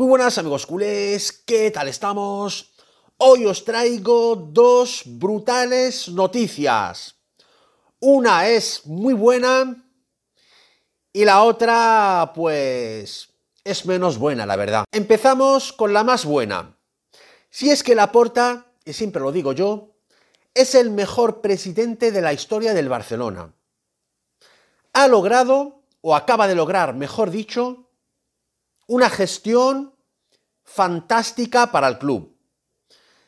Muy buenas amigos culés, ¿qué tal estamos? Hoy os traigo dos brutales noticias. Una es muy buena y la otra, pues, es menos buena, la verdad. Empezamos con la más buena. Si es que Laporta, y siempre lo digo yo, es el mejor presidente de la historia del Barcelona. Ha logrado, o acaba de lograr, mejor dicho, una gestión fantástica para el club.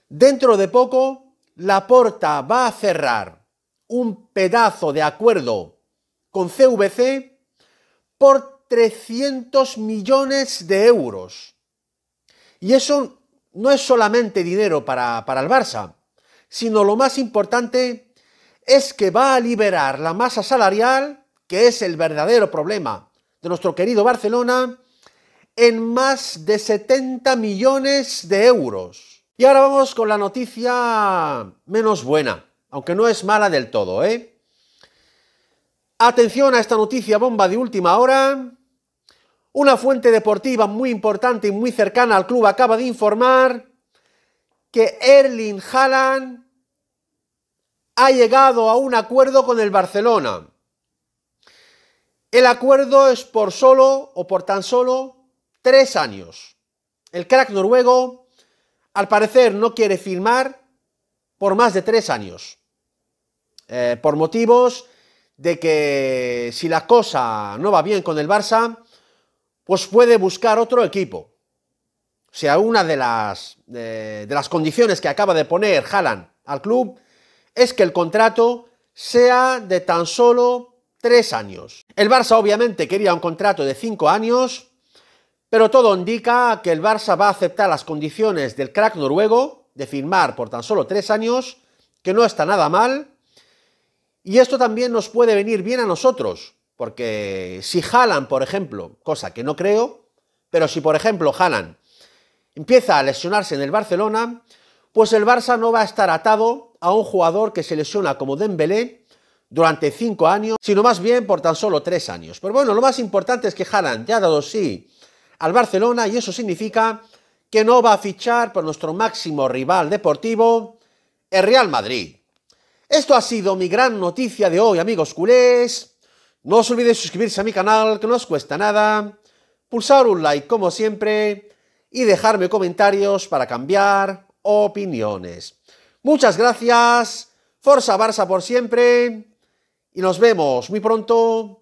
Dentro de poco, Laporta va a cerrar un pedazo de acuerdo con CVC por 300 millones de euros. Y eso no es solamente dinero para, para el Barça, sino lo más importante es que va a liberar la masa salarial, que es el verdadero problema de nuestro querido Barcelona, en más de 70 millones de euros. Y ahora vamos con la noticia menos buena, aunque no es mala del todo, ¿eh? Atención a esta noticia bomba de última hora. Una fuente deportiva muy importante y muy cercana al club acaba de informar que Erling Haaland ha llegado a un acuerdo con el Barcelona. El acuerdo es por solo o por tan solo Tres años. El crack noruego, al parecer, no quiere firmar por más de tres años. Eh, por motivos de que si la cosa no va bien con el Barça, pues puede buscar otro equipo. O sea, una de las, eh, de las condiciones que acaba de poner Haaland al club es que el contrato sea de tan solo tres años. El Barça obviamente quería un contrato de cinco años, pero todo indica que el Barça va a aceptar las condiciones del crack noruego de firmar por tan solo tres años, que no está nada mal, y esto también nos puede venir bien a nosotros, porque si Jalan, por ejemplo, cosa que no creo, pero si por ejemplo Jalan empieza a lesionarse en el Barcelona, pues el Barça no va a estar atado a un jugador que se lesiona como Dembélé durante cinco años, sino más bien por tan solo tres años. Pero bueno, lo más importante es que Jalan ya ha dado sí al Barcelona y eso significa que no va a fichar por nuestro máximo rival deportivo, el Real Madrid. Esto ha sido mi gran noticia de hoy, amigos culés. No os olvidéis suscribirse a mi canal, que no os cuesta nada. Pulsar un like, como siempre. Y dejarme comentarios para cambiar opiniones. Muchas gracias. Forza Barça por siempre. Y nos vemos muy pronto